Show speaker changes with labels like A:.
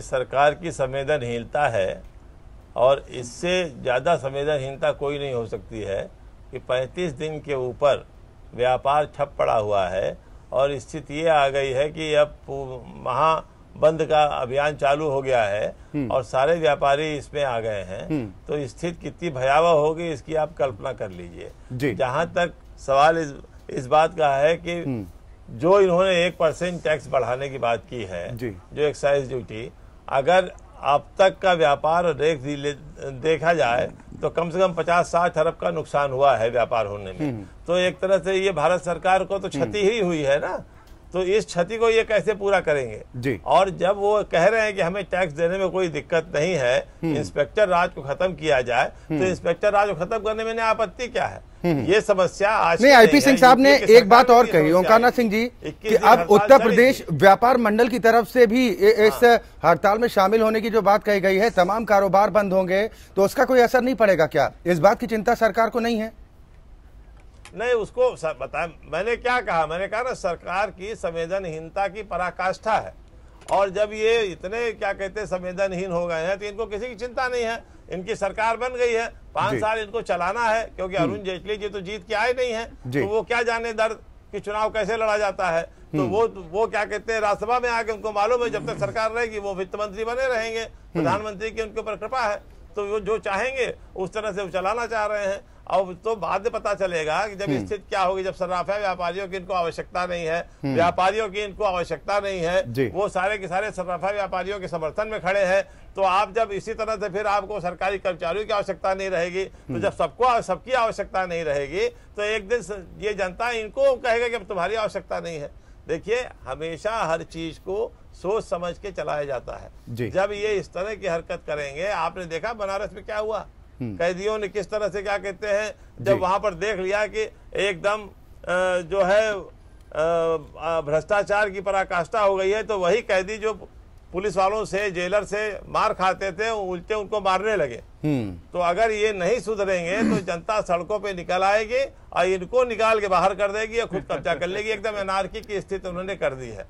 A: सरकार की संवेदनहीनता है और इससे ज़्यादा संवेदनहीनता कोई नहीं हो सकती है कि 35 दिन के ऊपर व्यापार ठप पड़ा हुआ है और स्थिति ये आ गई है कि अब महा बंद का अभियान चालू हो गया है हम्म। और सारे व्यापारी इसमें आ गए हैं हम्म। तो स्थिति कितनी भयावह होगी इसकी आप कल्पना कर लीजिए जहां तक सवाल इस, इस बात का है कि हम्म। जो इन्होंने एक परसेंट टैक्स बढ़ाने की बात की है जो एक्साइज ड्यूटी अगर अब तक का व्यापार देख देखा जाए तो कम से कम पचास साठ अरब का नुकसान हुआ है व्यापार होने में हम्म। तो एक तरह से ये भारत सरकार को तो क्षति ही हुई है ना तो इस क्षति को ये कैसे पूरा करेंगे जी और जब वो कह रहे हैं कि हमें टैक्स देने में कोई दिक्कत नहीं है हम्म। इंस्पेक्टर राज को खत्म किया जाए तो हम्म। इंस्पेक्टर राज को खत्म करने में आपत्ति क्या है हम्म। ये समस्या आज नहीं आईपी सिंह साहब ने एक
B: बात और कही ओंकारनाथ सिंह जी कि अब उत्तर प्रदेश व्यापार मंडल की तरफ से भी हाँ। इस हड़ताल में शामिल होने की जो बात कही गई है तमाम कारोबार बंद होंगे तो उसका कोई असर नहीं पड़ेगा क्या इस बात की चिंता सरकार को नहीं है
A: नहीं उसको बताए मैंने क्या कहा मैंने कहा ना सरकार की संवेदनहीनता की पराकाष्ठा है और जब ये इतने क्या कहते हैं संवेदनहीन हो गए हैं तो इनको किसी की चिंता नहीं है इनकी सरकार बन गई है पांच साल इनको चलाना है क्योंकि अरुण हम्म। जेटली जी तो जीत के आए नहीं है तो वो क्या जाने दर्द कि चुनाव कैसे लड़ा जाता है तो हम्म। वो वो क्या कहते हैं राज्यसभा में आके उनको मालूम है जब तक सरकार रहेगी वो वित्त मंत्री बने रहेंगे हम्म। प्रधानमंत्री की उनके ऊपर कृपा है तो वो जो चाहेंगे उस तरह से वो चलाना चाह रहे हैं अब तो बाद में पता चलेगा कि जब हम्म। स्थिति क्या होगी जब सर्राफा व्यापारियों की इनको आवश्यकता नहीं है व्यापारियों की इनको आवश्यकता नहीं है हम्म। वो सारे के सारे सर्राफा व्यापारियों के समर्थन में खड़े हैं तो आप जब इसी तरह से फिर आपको सरकारी कर्मचारियों की आवश्यकता नहीं रहेगी तो हम्म। जब सबको सबकी आवश्यकता नहीं रहेगी तो एक दिन ये जनता इनको कहेगा कि अब तुम्हारी आवश्यकता नहीं है देखिए हमेशा हर चीज को सोच समझ के चलाया जाता है जब ये इस तरह की हरकत करेंगे आपने देखा बनारस में क्या हुआ हम्म। कैदियों ने किस तरह से क्या कहते हैं जब वहां पर देख लिया कि एकदम जो है भ्रष्टाचार की पराकाष्ठा हो गई है तो वही कैदी जो पुलिस वालों से जेलर से मार खाते थे उल्टे उनको मारने लगे हम्म। तो अगर ये नहीं सुधरेंगे तो जनता सड़कों पे निकल आएगी और इनको निकाल के बाहर कर देगी या खुद कब्जा कर लेगी एकदम एनआरकी की स्थिति उन्होंने कर दी है